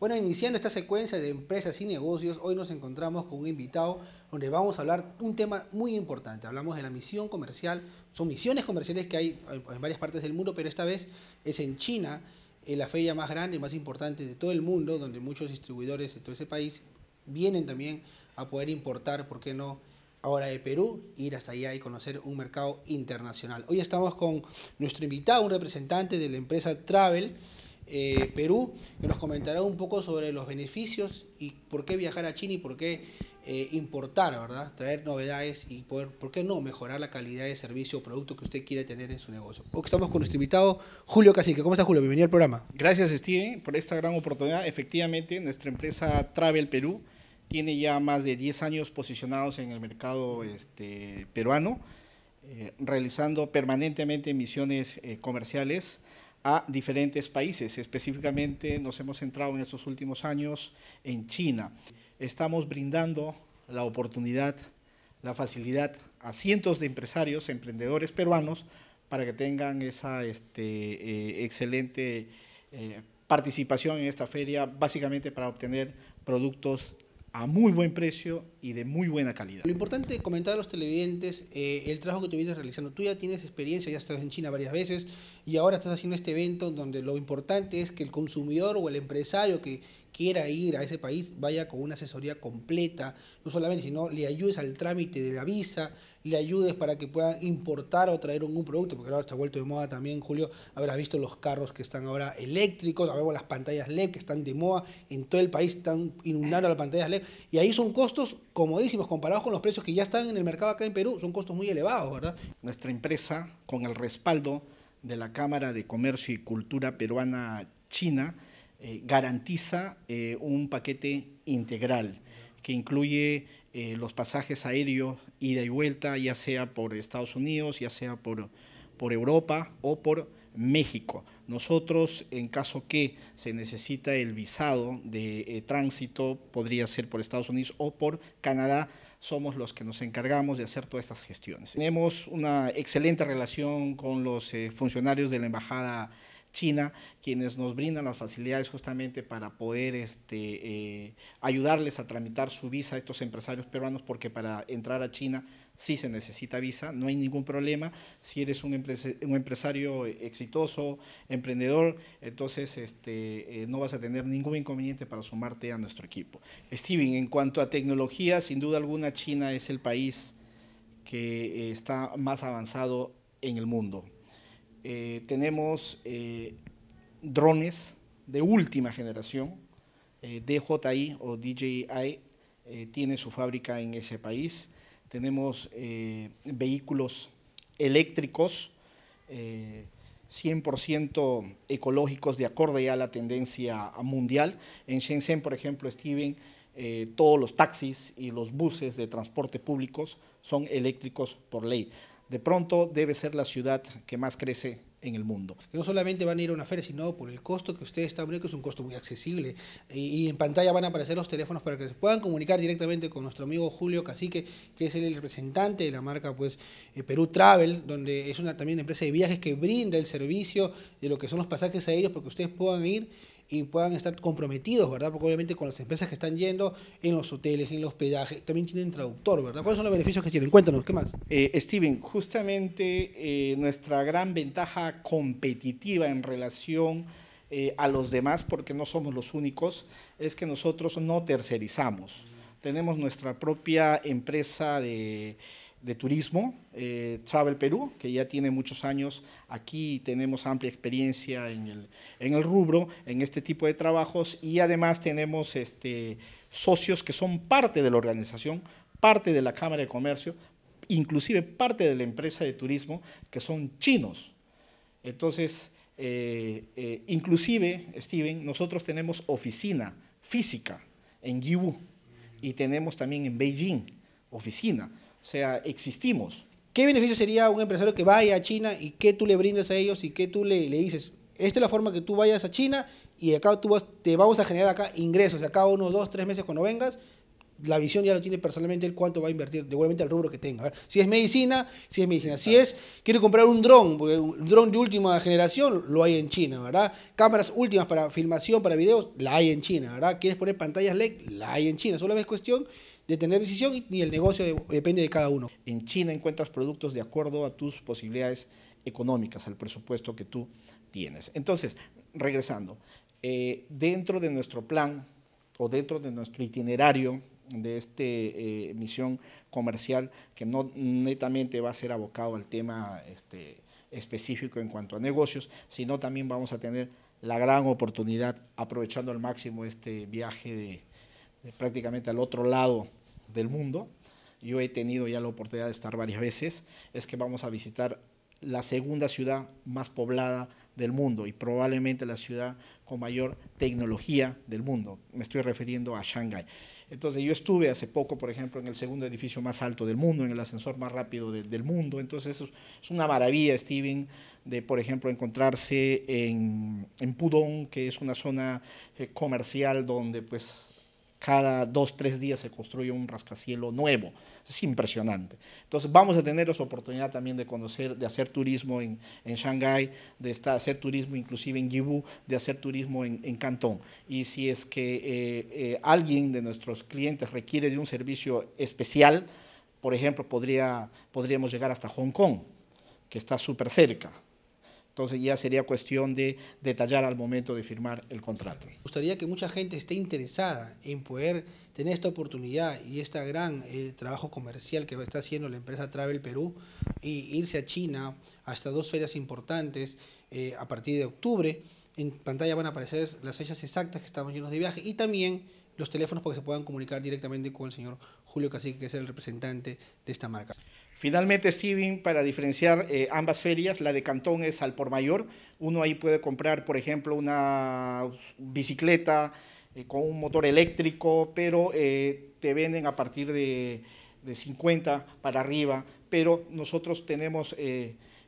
Bueno, iniciando esta secuencia de empresas y negocios, hoy nos encontramos con un invitado donde vamos a hablar un tema muy importante. Hablamos de la misión comercial, son misiones comerciales que hay en varias partes del mundo, pero esta vez es en China, en la feria más grande, y más importante de todo el mundo, donde muchos distribuidores de todo ese país vienen también a poder importar, ¿por qué no? ahora de Perú, ir hasta allá y conocer un mercado internacional. Hoy estamos con nuestro invitado, un representante de la empresa Travel, eh, Perú, que nos comentará un poco sobre los beneficios y por qué viajar a China y por qué eh, importar, ¿verdad? Traer novedades y poder, ¿por qué no mejorar la calidad de servicio o producto que usted quiere tener en su negocio? Hoy estamos con nuestro invitado Julio Cacique. ¿Cómo está Julio? Bienvenido al programa. Gracias Steve por esta gran oportunidad. Efectivamente, nuestra empresa Travel Perú tiene ya más de 10 años posicionados en el mercado este, peruano, eh, realizando permanentemente misiones comerciales a diferentes países. Específicamente nos hemos centrado en estos últimos años en China. Estamos brindando la oportunidad, la facilidad a cientos de empresarios, emprendedores peruanos para que tengan esa este, eh, excelente eh, participación en esta feria, básicamente para obtener productos a muy buen precio y de muy buena calidad. Lo importante comentar a los televidentes eh, el trabajo que tú vienes realizando. Tú ya tienes experiencia, ya estás en China varias veces y ahora estás haciendo este evento donde lo importante es que el consumidor o el empresario que quiera ir a ese país vaya con una asesoría completa, no solamente, sino le ayudes al trámite de la visa, le ayudes para que pueda importar o traer algún producto, porque ahora está vuelto de moda también, Julio, habrás visto los carros que están ahora eléctricos, habemos las pantallas LED que están de moda en todo el país, están inundando las pantallas LED, y ahí son costos comodísimos comparados con los precios que ya están en el mercado acá en Perú, son costos muy elevados, ¿verdad? Nuestra empresa, con el respaldo de la Cámara de Comercio y Cultura Peruana China, eh, garantiza eh, un paquete integral que incluye eh, los pasajes aéreos ida y vuelta, ya sea por Estados Unidos, ya sea por, por Europa o por México. Nosotros, en caso que se necesita el visado de tránsito, podría ser por Estados Unidos o por Canadá, somos los que nos encargamos de hacer todas estas gestiones. Tenemos una excelente relación con los funcionarios de la Embajada China, quienes nos brindan las facilidades justamente para poder este, eh, ayudarles a tramitar su visa a estos empresarios peruanos, porque para entrar a China sí se necesita visa, no hay ningún problema. Si eres un, empresario exitoso, emprendedor, entonces este, eh, no vas a tener ningún inconveniente para sumarte a nuestro equipo. Steven, en cuanto a tecnología, sin duda alguna China es el país que eh, está más avanzado en el mundo. Eh, tenemos eh, drones de última generación. Eh, DJI o DJI tiene su fábrica en ese país. Tenemos vehículos eléctricos 100% ecológicos de acuerdo ya a la tendencia mundial. En Shenzhen, por ejemplo, Steven, todos los taxis y los buses de transporte públicos son eléctricos por ley de pronto debe ser la ciudad que más crece en el mundo. Que no solamente van a ir a una feria, sino por el costo que ustedes están que es un costo muy accesible. Y, en pantalla van a aparecer los teléfonos para que se puedan comunicar directamente con nuestro amigo Julio Cacique, que es el representante de la marca pues, eh, Perú Travel, donde es una también una empresa de viajes que brinda el servicio de lo que son los pasajes aéreos, porque ustedes puedan ir y puedan estar comprometidos, ¿verdad? Porque obviamente con las empresas que están yendo, en los hoteles, en los hospedaje, también tienen traductor, ¿verdad? ¿Cuáles son los beneficios que tienen? Cuéntanos, ¿qué más? Eh, Steven, justamente eh, nuestra gran ventaja competitiva en relación eh, a los demás, porque no somos los únicos, es que nosotros no tercerizamos. Tenemos nuestra propia empresa de de turismo, eh, Travel Perú, que ya tiene muchos años aquí, tenemos amplia experiencia en el, rubro, en este tipo de trabajos, y además tenemos este, socios que son parte de la organización, parte de la Cámara de Comercio, inclusive parte de la empresa de turismo, que son chinos. Entonces, eh, eh, inclusive, Steven, nosotros tenemos oficina física en Yiwu y tenemos también en Beijing oficina. O sea, existimos. ¿Qué beneficio sería un empresario que vaya a China y qué tú le brindas a ellos y qué tú le, le dices? Esta es la forma que tú vayas a China y acá tú vas, te vamos a generar acá ingresos. Acá uno, dos, tres meses cuando vengas, la visión ya lo tiene personalmente el cuánto va a invertir, igualmente al rubro que tenga. Si es medicina, si es medicina. Si es, quiere comprar un dron, un dron de última generación lo hay en China, ¿verdad? Cámaras últimas para filmación, para videos, la hay en China, ¿verdad? Quieres poner pantallas LED, la hay en China. Solo es cuestión de tener decisión y el negocio depende de cada uno. En China encuentras productos de acuerdo a tus posibilidades económicas, al presupuesto que tú tienes. Entonces, regresando, eh, dentro de nuestro plan o dentro de nuestro itinerario de esta eh, misión comercial, que no netamente va a ser abocado al tema este, específico en cuanto a negocios, sino también vamos a tener la gran oportunidad, aprovechando al máximo este viaje prácticamente al otro lado del mundo, yo he tenido ya la oportunidad de estar varias veces, es que vamos a visitar la segunda ciudad más poblada del mundo y probablemente la ciudad con mayor tecnología del mundo. Me estoy refiriendo a Shanghai. Entonces yo estuve hace poco, por ejemplo, en el segundo edificio más alto del mundo, en el ascensor más rápido del mundo. Entonces es una maravilla, Steven, de, por ejemplo, encontrarse en, Pudong, que es una zona eh, comercial donde pues cada dos, tres días se construye un rascacielo nuevo. Es impresionante. Entonces vamos a tener esa oportunidad también de conocer, de hacer turismo en, en Shanghái, de hacer turismo inclusive en Yibú, de hacer turismo en, Cantón. Y si es que eh, eh, alguien de nuestros clientes requiere de un servicio especial, por ejemplo, podríamos llegar hasta Hong Kong, que está súper cerca. Entonces ya sería cuestión de detallar al momento de firmar el contrato. Me gustaría que mucha gente esté interesada en poder tener esta oportunidad y este gran eh, trabajo comercial que está haciendo la empresa Travel Perú y irse a China hasta dos ferias importantes eh, a partir de octubre. En pantalla van a aparecer las fechas exactas que estamos llenos de viaje y también los teléfonos para que se puedan comunicar directamente con el señor Julio Cacique, que es el representante de esta marca. Finalmente, Steven, para diferenciar eh, ambas ferias, la de Cantón es al por mayor. Uno ahí puede comprar, por ejemplo, una bicicleta eh, con un motor eléctrico, pero eh, te venden a partir de, de, 50 para arriba. Pero nosotros tenemos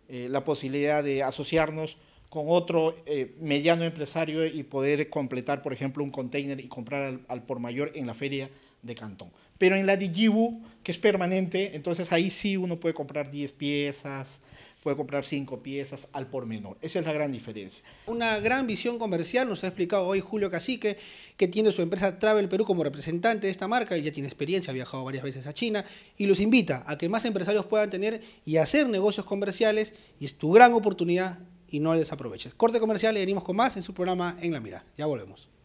la posibilidad de asociarnos con otro eh, mediano empresario y poder completar, por ejemplo, un container y comprar al, por mayor en la feria de Cantón. Pero en la Digibu, que es permanente, entonces ahí sí uno puede comprar 10 piezas, puede comprar 5 piezas al por menor. Esa es la gran diferencia. Una gran visión comercial nos ha explicado hoy Julio Cacique, que tiene su empresa Travel Perú como representante de esta marca, ya tiene experiencia, ha viajado varias veces a China, y los invita a que más empresarios puedan tener y hacer negocios comerciales, y es tu gran oportunidad y no le Corte comercial y venimos con más en su programa En la Mira. Ya volvemos.